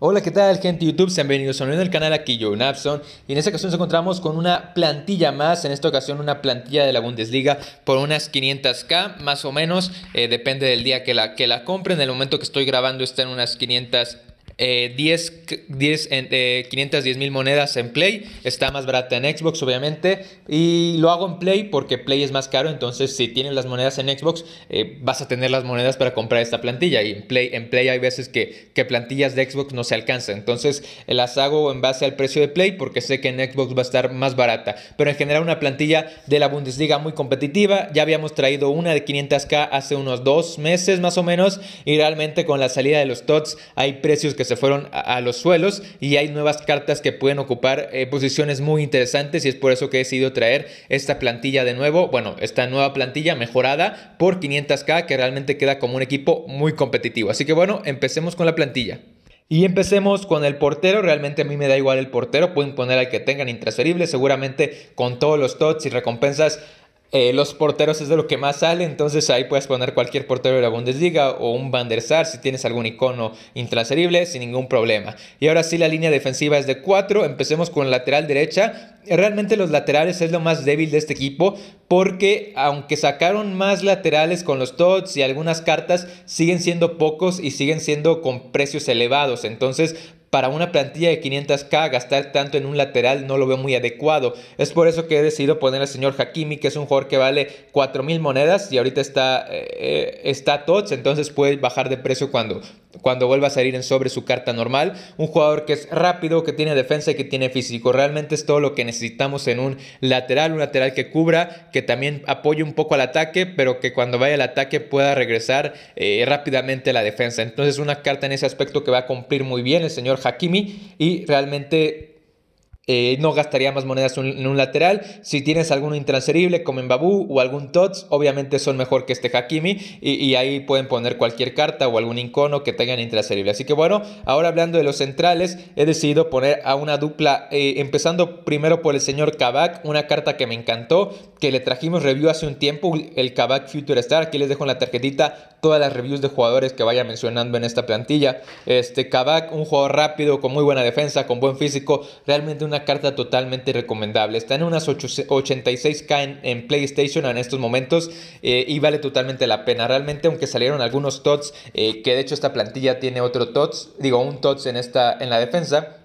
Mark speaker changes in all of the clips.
Speaker 1: Hola, ¿qué tal, gente de YouTube? Sean bienvenidos a un nuevo canal, aquí yo, Napson. Y en esta ocasión nos encontramos con una plantilla más, en esta ocasión una plantilla de la Bundesliga por unas 500k, más o menos, eh, depende del día que la, que la compren. En el momento que estoy grabando está en unas 500 eh, 10, 510 eh, mil monedas en Play. Está más barata en Xbox, obviamente. Y lo hago en Play porque Play es más caro. Entonces, si tienes las monedas en Xbox, eh, vas a tener las monedas para comprar esta plantilla. Y en Play, en Play hay veces que, que plantillas de Xbox no se alcanzan. Entonces, eh, las hago en base al precio de Play porque sé que en Xbox va a estar más barata. Pero en general, una plantilla de la Bundesliga muy competitiva. Ya habíamos traído una de 500k hace unos dos meses más o menos. Y realmente con la salida de los TOTS hay precios que se fueron a, los suelos y hay nuevas cartas que pueden ocupar eh, posiciones muy interesantes y es por eso que he decidido traer esta plantilla de nuevo, bueno, esta nueva plantilla mejorada por 500k que realmente queda como un equipo muy competitivo. Así que bueno, empecemos con la plantilla. Y empecemos con el portero. Realmente a mí me da igual el portero. Pueden poner al que tengan intransferible. Seguramente con todos los tots y recompensas eh, los porteros es de lo que más sale, entonces ahí puedes poner cualquier portero de la Bundesliga o un Van der Sar si tienes algún icono intransferible sin ningún problema. Y ahora sí la línea defensiva es de 4, empecemos con lateral derecha. Realmente los laterales es lo más débil de este equipo porque aunque sacaron más laterales con los TOTS y algunas cartas, siguen siendo pocos y siguen siendo con precios elevados. Entonces para una plantilla de 500k gastar tanto en un lateral no lo veo muy adecuado. Es por eso que he decidido poner al señor Hakimi, que es un jugador que vale 4000 monedas y ahorita está, eh, eh, está tots, entonces puede bajar de precio cuando cuando vuelva a salir en sobre su carta normal. Un jugador que es rápido, que tiene defensa y que tiene físico. Realmente es todo lo que necesitamos en un lateral, un lateral que cubra, que también apoye un poco al ataque, pero que cuando vaya al ataque pueda regresar eh, rápidamente a la defensa. Entonces una carta en ese aspecto que va a cumplir muy bien el señor Hakimi y realmente eh, no gastaría más monedas en un lateral. Si tienes alguno intransferible como en Babu o algún Tots, obviamente son mejor que este Hakimi. Y, ahí pueden poner cualquier carta o algún icono que tengan intransferible. Así que bueno, ahora hablando de los centrales, he decidido poner a una dupla, eh, empezando primero por el señor Kabak, una carta que me encantó, que le trajimos review hace un tiempo, el Kabak Future Star. Aquí les dejo en la tarjetita todas las reviews de jugadores que vaya mencionando en esta plantilla. Este Kabak, un jugador rápido, con muy buena defensa, con buen físico, realmente una carta totalmente recomendable. Está en unas 86k en, PlayStation en estos momentos eh, y vale totalmente la pena. Realmente, aunque salieron algunos TOTS, eh, que de hecho esta plantilla tiene otro TOTS, digo, un TOTS en, esta, en la defensa.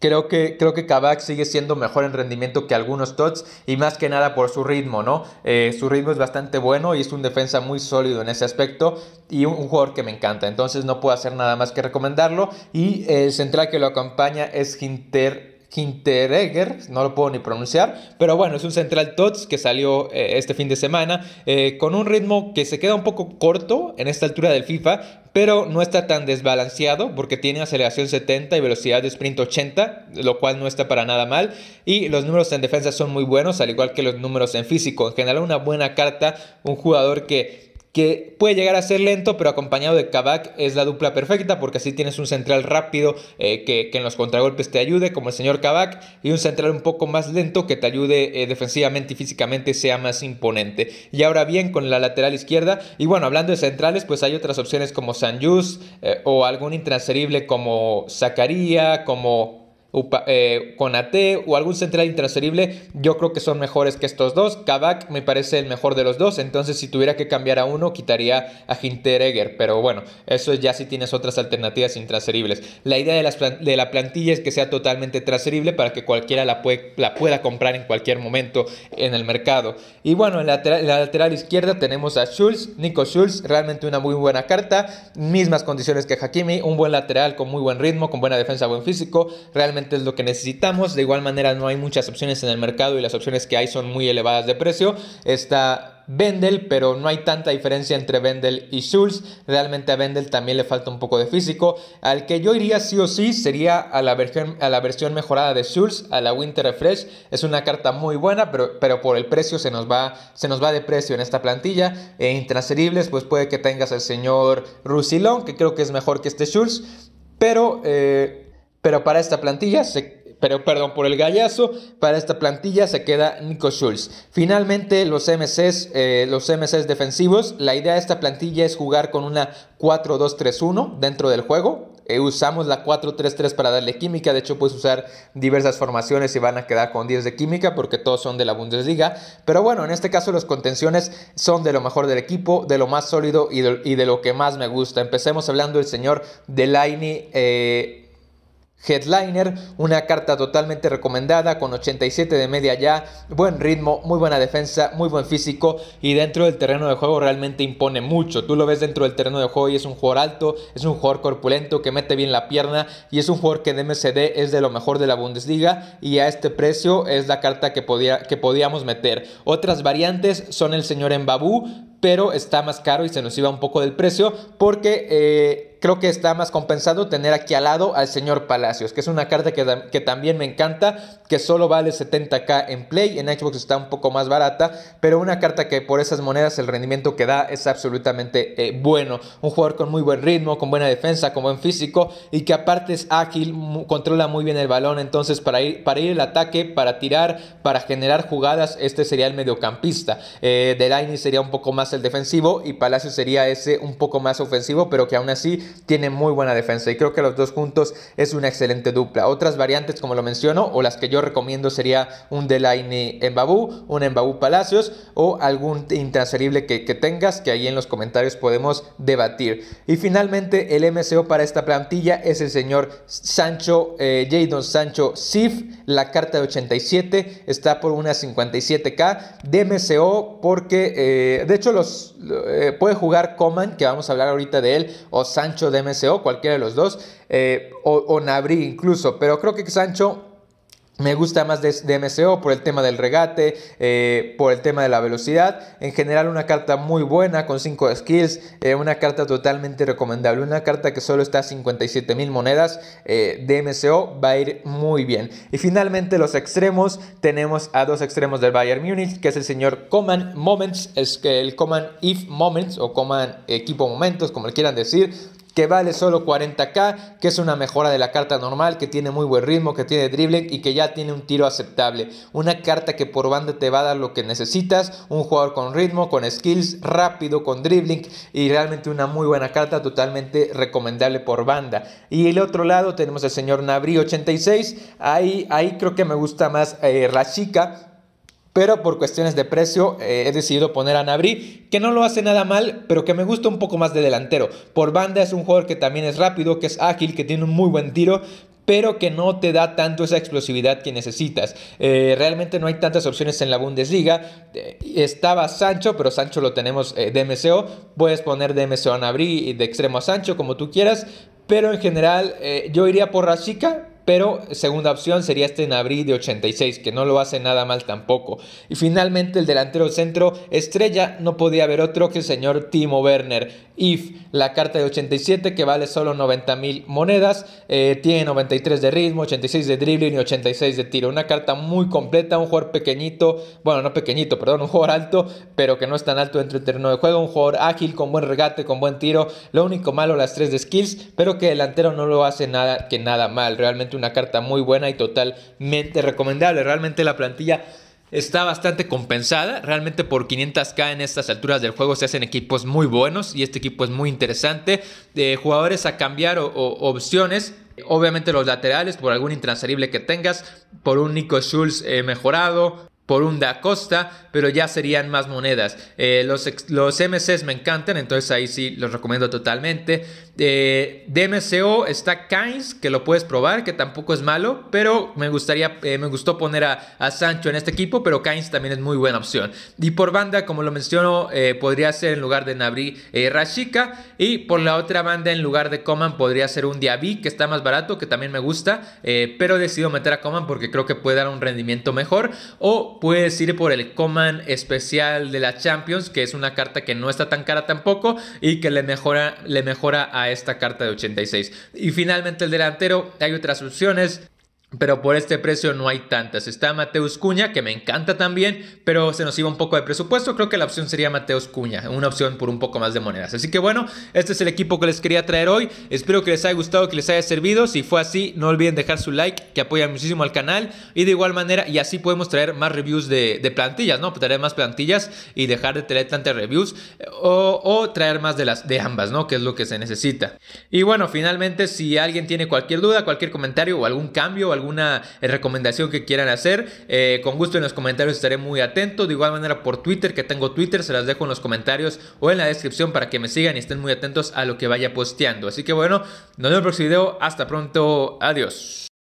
Speaker 1: Creo que, creo que Kabak sigue siendo mejor en rendimiento que algunos Tots y más que nada por su ritmo, ¿no? Eh, su ritmo es bastante bueno y es un defensa muy sólido en ese aspecto y un, un jugador que me encanta. Entonces no puedo hacer nada más que recomendarlo y el central que lo acompaña es Hinter Hinteregger, no lo puedo ni pronunciar, pero bueno, es un central Tots que salió eh, este fin de semana eh, con un ritmo que se queda un poco corto en esta altura del FIFA, pero no está tan desbalanceado porque tiene aceleración 70 y velocidad de sprint 80, lo cual no está para nada mal. Y los números en defensa son muy buenos, al igual que los números en físico. En general, una buena carta, un jugador que que puede llegar a ser lento, pero acompañado de Kabak es la dupla perfecta, porque así tienes un central rápido eh, que, en los contragolpes te ayude, como el señor Kabak, y un central un poco más lento que te ayude eh, defensivamente y físicamente sea más imponente. Y ahora bien, con la lateral izquierda, y bueno, hablando de centrales, pues hay otras opciones como Sanjus eh, o algún intransferible como Zacaría, como eh, con AT o algún central intransferible, yo creo que son mejores que estos dos. Kabak me parece el mejor de los dos, entonces si tuviera que cambiar a uno, quitaría a Hinteregger, pero bueno, eso es ya si tienes otras alternativas intransferibles. La idea de, de la plantilla es que sea totalmente transferible para que cualquiera la, la pueda comprar en cualquier momento en el mercado. Y bueno, en la, lateral izquierda tenemos a Schulz, Nico Schulz, realmente una muy buena carta, mismas condiciones que Hakimi, un buen lateral con muy buen ritmo, con buena defensa, buen físico, realmente es lo que necesitamos. De igual manera no hay muchas opciones en el mercado y las opciones que hay son muy elevadas de precio. Está Vendel, pero no hay tanta diferencia entre Vendel y Schultz. Realmente a Vendel también le falta un poco de físico. Al que yo iría sí o sí sería a la, versión, a la versión mejorada de Schultz, a la Winter Refresh. Es una carta muy buena, pero, pero por el precio se nos, va, se nos va de precio en esta plantilla. E intransferibles, pues puede que tengas al señor Rusilón, que creo que es mejor que este Schultz. Pero... Eh, pero para esta plantilla pero perdón por el gallazo, para esta plantilla se queda Nico Schulz. Finalmente, los MCs, eh, los MCs defensivos, la idea de esta plantilla es jugar con una 4-2-3-1 dentro del juego. Eh, usamos la 4-3-3 para darle química, de hecho puedes usar diversas formaciones y van a quedar con 10 de química porque todos son de la Bundesliga. Pero bueno, en este caso las contenciones son de lo mejor del equipo, de lo más sólido y de, lo que más me gusta. Empecemos hablando del señor Delaini. Eh, Headliner, una carta totalmente recomendada con 87 de media ya, buen ritmo, muy buena defensa, muy buen físico y dentro del terreno de juego realmente impone mucho. Tú lo ves dentro del terreno de juego y es un jugador alto, es un jugador corpulento que mete bien la pierna y es un jugador que en MCD es de lo mejor de la Bundesliga y a este precio es la carta que, podía, que podíamos meter. Otras variantes son el señor Mbabu, pero está más caro y se nos iba un poco del precio porque... Eh, creo que está más compensado tener aquí al lado al señor Palacios, que es una carta que, también me encanta, que solo vale 70k en Play, en Xbox está un poco más barata, pero una carta que por esas monedas el rendimiento que da es absolutamente eh, bueno. Un jugador con muy buen ritmo, con buena defensa, con buen físico y que aparte es ágil, controla muy bien el balón, entonces para ir, para ir el ataque, para tirar, para generar jugadas, este sería el mediocampista. Eh, Delaney sería un poco más el defensivo y Palacios sería ese un poco más ofensivo, pero que aún así tiene muy buena defensa y creo que los dos juntos es una excelente dupla. Otras variantes, como lo menciono, o las que yo recomiendo sería un Delaney Mbabu, un Mbabu Palacios o algún intransferible que, que tengas que ahí en los comentarios podemos debatir. Y finalmente el MCO para esta plantilla es el señor Sancho, eh, Jadon Sancho Sif, la carta de 87 está por una 57k de MCO porque eh, de hecho los eh, puede jugar Coman, que vamos a hablar ahorita de él, o Sancho de MSO, cualquiera de los dos, eh, o, o Nabri incluso, pero creo que Sancho me gusta más de, por el tema del regate, eh, por el tema de la velocidad. En general una carta muy buena con 5 skills, eh, una carta totalmente recomendable. Una carta que solo está a 57 mil monedas de MSO va a ir muy bien. Y finalmente los extremos, tenemos a dos extremos del Bayern Munich, que es el señor Coman Moments, es que el Coman If Moments o Coman Equipo Momentos, como le quieran decir que vale solo 40k, que es una mejora de la carta normal, que tiene muy buen ritmo, que tiene dribbling y que ya tiene un tiro aceptable. Una carta que por banda te va a dar lo que necesitas, un jugador con ritmo, con skills, rápido, con dribbling y realmente una muy buena carta totalmente recomendable por banda. Y el otro lado tenemos el señor Nabri 86, ahí, ahí creo que me gusta más eh, pero por cuestiones de precio eh, he decidido poner a Nabri, que no lo hace nada mal, pero que me gusta un poco más de delantero. Por banda es un jugador que también es rápido, que es ágil, que tiene un muy buen tiro, pero que no te da tanto esa explosividad que necesitas. Eh, realmente no hay tantas opciones en la Bundesliga. Eh, estaba Sancho, pero Sancho lo tenemos de MCO. Puedes poner de MCO a Nabri y de extremo a Sancho, como tú quieras. Pero en general yo iría por Rashica, pero segunda opción sería este en abril de 86, que no lo hace nada mal tampoco. Y finalmente el delantero centro estrella, no podía haber otro que el señor Timo Werner. IF, la carta de 87 que vale solo 90.000 monedas, eh, tiene 93 de ritmo, 86 de dribbling y 86 de tiro. Una carta muy completa, un jugador pequeñito, bueno, no pequeñito, perdón, un jugador alto, pero que no es tan alto dentro del terreno de juego, un jugador ágil, con buen regate, con buen tiro. Lo único malo, las 3 de skills, pero que delantero no lo hace nada que nada mal. Realmente una carta muy buena y totalmente recomendable. Realmente la plantilla está bastante compensada. Realmente por 500k en estas alturas del juego se hacen equipos muy buenos y este equipo es muy interesante. jugadores a cambiar opciones. Obviamente los laterales por algún intransferible que tengas, por un Nico Schulz eh, mejorado, por un da costa, pero ya serían más monedas. Eh, los, los, MCs me encantan, entonces ahí sí los recomiendo totalmente. Eh, de está Kainz, que lo puedes probar, que tampoco es malo, pero me gustaría, eh, me gustó poner a, Sancho en este equipo, pero Kainz también es muy buena opción. Y por banda, como lo menciono, eh, podría ser en lugar de Nabri Rashika, y por la otra banda, en lugar de Coman, podría ser un Diaby, que está más barato, que también me gusta, pero he decidido meter a Coman porque creo que puede dar un rendimiento mejor, o puedes ir por el Command especial de la Champions, que es una carta que no está tan cara tampoco y que le mejora, le mejora a esta carta de 86. Y finalmente el delantero, hay otras opciones, pero por este precio no hay tantas. Está Mateus Cuña, que me encanta también, pero se nos iba un poco de presupuesto. Creo que la opción sería Mateus Cuña, una opción por un poco más de monedas. Así que bueno, este es el equipo que les quería traer hoy. Espero que les haya gustado, que les haya servido. Si fue así, no olviden dejar su like, que apoya muchísimo al canal. Y de igual manera, y así podemos traer más reviews de, plantillas, ¿no? Traer más plantillas y dejar de traer tantas reviews o, traer más de, las, de ambas, ¿no? Que es lo que se necesita. Y bueno, finalmente, si alguien tiene cualquier duda, cualquier comentario o algún cambio alguna eh, recomendación que quieran hacer, eh, con gusto en los comentarios estaré muy atento. De igual manera por Twitter, que tengo Twitter, se las dejo en los comentarios o en la descripción para que me sigan y estén muy atentos a lo que vaya posteando. Así que bueno, nos vemos en el próximo video. Hasta pronto. Adiós.